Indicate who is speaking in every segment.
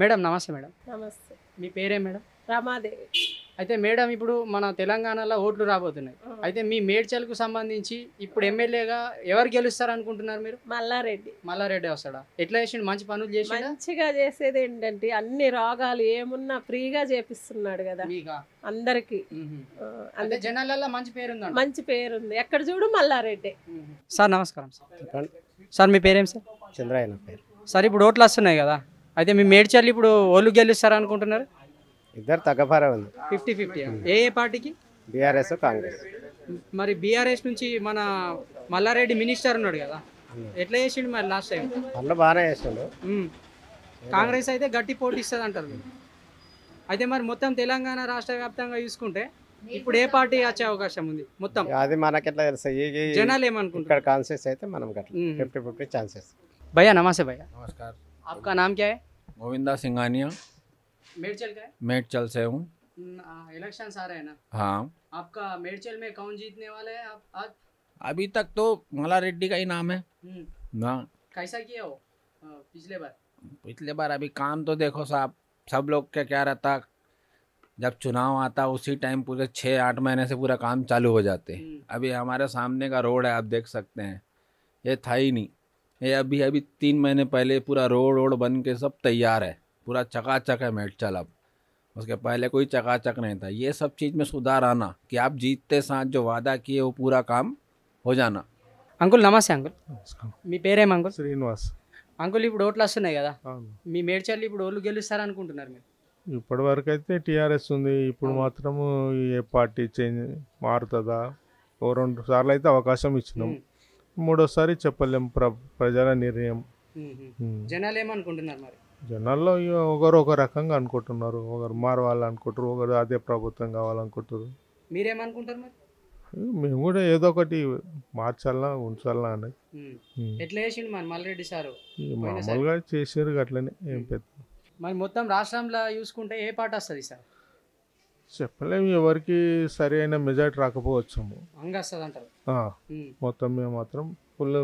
Speaker 1: Madam నమస్తే madam నమస్తే మీ పేరే మేడం రమాదేవి అయితే మేడం ఇప్పుడు మన తెలంగాణలో ఓట్లు రాబోతున్నాయి అయితే మీ మేడ్చల్కు సంబంధించి ఇప్పుడు ఎమ్మెల్యేగా ఎవరు గెలుస్తారు అనుకుంటున్నారు మీరు మల్లారెడ్డి మల్లారెడ్డి వస్తాడా ఎట్లా చేసి మంచి పనులు చేసి మంచిగా చేసేది ఏంటంటే అన్ని రోగాలు ఏమున్నా ఫ్రీగా చేపిస్తున్నాడు కదా అందరికి అంటే జనాలలో మంచి పేరు ఉంది మంచి పేరు ఉంది ఎక్కడ చూడు మల్లారెడ్డి సార్ నమస్కారం సార్ సార్ మీ పేరేం సార్ చంద్రాయన పేరు సార్ ఇప్పుడు ఓట్లు వస్తున్నాయి కదా అయితే మీ మేడ్చల్లి ఇప్పుడు ఓళ్ళు గెలుస్తారు అనుకుంటున్నారు ఇద్దరు తగ్గపారా ఉంది ఫిఫ్టీ ఫిఫ్టీ ఏ ఏ పార్టీకి బీఆర్ఎస్ కాంగ్రెస్ మరి బీఆర్ఎస్ నుంచి మన మల్లారెడ్డి మినిస్టర్ ఉన్నాడు కదా ఎట్లా చేసిండు మరి లాస్ట్ టైం వాళ్ళు బాగా చేసిండు కాంగ్రెస్ అయితే గట్టి పోటీ ఇస్తుంది అంటారు అయితే మరి మొత్తం తెలంగాణ రాష్ట్ర వ్యాప్తంగా చూసుకుంటే ఇప్పుడు ఏ పార్టీ వచ్చే అవకాశం ఉంది మొత్తం అది మనకెట్లా తెలుసు జనాలు ఏమనుకుంటారు కాన్సెస్ అయితే మనం ఫిఫ్టీ ఫిఫ్టీ ఛాన్సెస్ భయ్యా నమస్తే భయ్యా నమస్కారం ఆప్కా నామ్ क्या गोविंदा सिंघानिया मेडचल का मेडचल से हूँ इलेक्शन आ रहे हैं ना हाँ आपका मेडचल में कौन जीतने वाला है आप आज अभी तक तो मला रेड्डी का ही नाम है हम्म। ना कैसा किया हो पिछले बार पिछले बार अभी काम तो देखो साहब सब लोग का क्या रहता जब चुनाव आता उसी टाइम पूरे छः आठ महीने से पूरा काम चालू हो जाते हम्म। अभी हमारे सामने का रोड है आप देख सकते हैं ये था ही नहीं ఏ అబి అబి 3 మినే పహలే పురా రోడ్ రోడ్ బన్ కే సబ్ తయార హై పురా చకచక హై మెడ్ చలబ్ ఉస్కే పహలే కోయి చకచక నహే థా యే సబ్ చీజ్ మే సుధార హానా కి ఆప్ జీత్తే సత్ జో వాదా కియే ఓ పురా kaam హో జానా అంకుల్ నమస్సాం అంకుల్ మి పేరే మాంగూ శ్రీనివాస్ అంకుల్ ఇపుడు ఓట్ లస్నై కదా మి మెడ్ చల్లి ఇపుడు ఓల్లు గెలుసారన్ కుంటునరు
Speaker 2: మి ఇపుడు వరకు అయితే టిఆర్ఎస్ ఉంది ఇపుడు మాత్రము ఈ పార్టీ చేంజ్ మార్తదా కొరందరు సారలైతే అవకాశం ఇచ్చును మూడోసారి చెప్పలేం ప్ర ప్రజల నిర్ణయం
Speaker 1: జనాలు ఏమనుకుంటున్నారు మరి
Speaker 2: జనాల్లో ఒకరు ఒక రకంగా అనుకుంటున్నారు ఒకరు మారవాలనుకుంటారు ఒకరు అదే ప్రభుత్వం కావాలనుకుంటారు
Speaker 1: మీరేమనుకుంటారు మరి
Speaker 2: మేము కూడా ఏదో ఒకటి మార్చాలా ఉంచాలా అని
Speaker 1: ఎట్లా చేసిండు మరి మల్లరెడ్డి సారు
Speaker 2: మామూలుగా చేసారు అట్లనే ఏం పెద్ద
Speaker 1: మరి మొత్తం రాష్ట్రంలో చూసుకుంటే ఏ పాట వస్తుంది సార్
Speaker 2: చెప్పలేము ఎవరికి సరి అయిన మెజార్టీ రాకపోవచ్చు మొత్తం మీద మాత్రం ఫుల్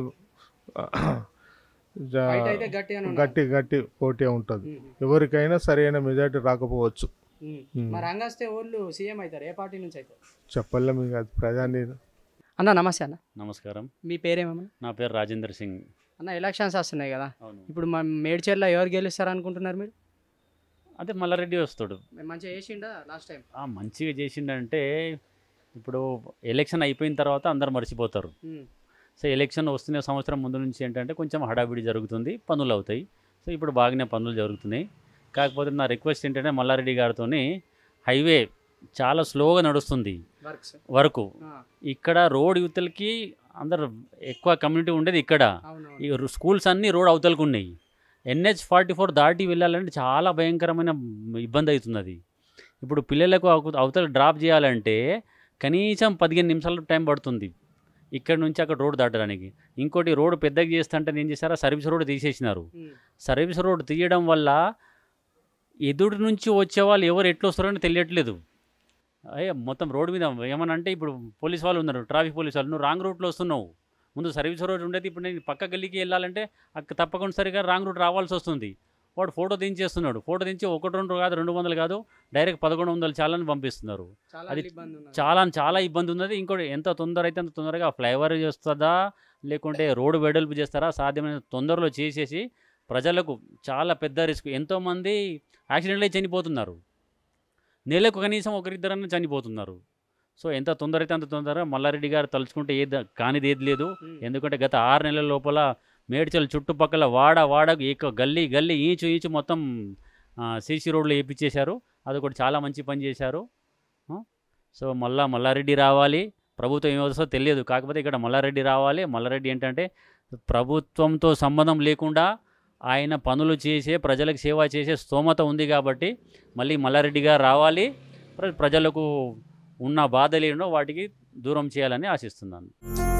Speaker 2: గట్టి గట్టి పోటీ ఉంటుంది ఎవరికైనా సరైన మెజార్టీ రాకపోవచ్చు మరి
Speaker 1: అంగస్తే వాళ్ళు సీఎం అవుతారు ఏ పార్టీ నుంచి
Speaker 2: చెప్పలేము ఇక ప్రజాని
Speaker 1: అన్న నమస్తే అన్న నమస్కారం మీ పేరేమన్నా
Speaker 3: నా పేరు రాజేందర్ సింగ్
Speaker 1: అన్న ఎలక్షన్స్ వస్తున్నాయి కదా ఇప్పుడు మా మేడ్చేర్లో ఎవరు గెలుస్తారు అనుకుంటున్నారు మీరు అదే మల్లారెడ్డి వస్తాడు మంచిగా లాస్ట్ టైం
Speaker 3: మంచిగా చేసిండంటే ఇప్పుడు ఎలక్షన్ అయిపోయిన తర్వాత అందరు మర్చిపోతారు సో ఎలక్షన్ వస్తున్న సంవత్సరం ముందు నుంచి ఏంటంటే కొంచెం హడావిడి జరుగుతుంది పనులు అవుతాయి సో ఇప్పుడు బాగానే పనులు జరుగుతున్నాయి కాకపోతే నా రిక్వెస్ట్ ఏంటంటే మల్లారెడ్డి గారితో హైవే చాలా స్లోగా నడుస్తుంది వరకు ఇక్కడ రోడ్ యువతలకి అందరు ఎక్కువ కమ్యూనిటీ ఉండేది ఇక్కడ ఈ స్కూల్స్ అన్నీ రోడ్ అవతలకు ఉన్నాయి ఎన్హెచ్ ఫార్టీ ఫోర్ దాటి వెళ్ళాలంటే చాలా భయంకరమైన ఇబ్బంది అవుతుంది అది ఇప్పుడు పిల్లలకు అవతల డ్రాప్ చేయాలంటే కనీసం పదిహేను నిమిషాలు టైం పడుతుంది ఇక్కడ నుంచి అక్కడ రోడ్డు దాటడానికి ఇంకోటి రోడ్డు పెద్దగా చేస్తా అంటే ఏం చేశారా సర్వీస్ రోడ్డు తీసేసినారు సర్వీస్ రోడ్డు తీయడం వల్ల ఎదుటి నుంచి వచ్చే వాళ్ళు ఎవరు ఎట్లు వస్తారని తెలియట్లేదు అయ్యే మొత్తం రోడ్డు మీద ఏమనంటే ఇప్పుడు పోలీస్ వాళ్ళు ఉన్నారు ట్రాఫిక్ పోలీస్ వాళ్ళు నువ్వు రాంగ్ రూట్లో వస్తున్నావు ముందు సర్వీస్ రోడ్ ఉండేది ఇప్పుడు నేను పక్క గల్లీకి వెళ్ళాలంటే అక్కడ తప్పకుండా రాంగ్ రూట్ రావాల్సి వస్తుంది వాడు ఫోటో దించేస్తున్నాడు ఫోటో దించి ఒకటి రెండు కాదు రెండు వందలు కాదు డైరెక్ట్ పదకొండు వందలు చాలని పంపిస్తున్నారు అది చాలా చాలా ఇబ్బంది ఉన్నది ఇంకోటి ఎంత తొందర అయితే అంత తొందరగా ఫ్లైఓవర్ చేస్తుందా లేకుంటే రోడ్డు వెడల్పు చేస్తారా సాధ్యమైన తొందరలో చేసేసి ప్రజలకు చాలా పెద్ద రిస్క్ ఎంతోమంది యాక్సిడెంట్లే చనిపోతున్నారు నెలకు కనీసం ఒకరిద్దరన్నా చనిపోతున్నారు సో ఎంత తొందర అయితే అంత తొందర మల్లారెడ్డి గారు తలుచుకుంటే ఏది కానిది ఏది లేదు ఎందుకంటే గత ఆరు నెలల లోపల మేడ్చల్ చుట్టుపక్కల వాడ వాడ ఏక గల్లీ గల్లీ ఈచు ఈచు మొత్తం సీసీ రోడ్లు వేయించేశారు అది కూడా చాలా మంచి పని చేశారు సో మళ్ళా మల్లారెడ్డి రావాలి ప్రభుత్వం ఏమవుతుందో తెలియదు కాకపోతే ఇక్కడ మల్లారెడ్డి రావాలి మల్లారెడ్డి ఏంటంటే ప్రభుత్వంతో సంబంధం లేకుండా ఆయన పనులు చేసే ప్రజలకు సేవ చేసే స్తోమత ఉంది కాబట్టి మళ్ళీ మల్లారెడ్డి గారు రావాలి ప్రజలకు ఉన్న బాధలు వాటికి దూరం చేయాలని ఆశిస్తున్నాను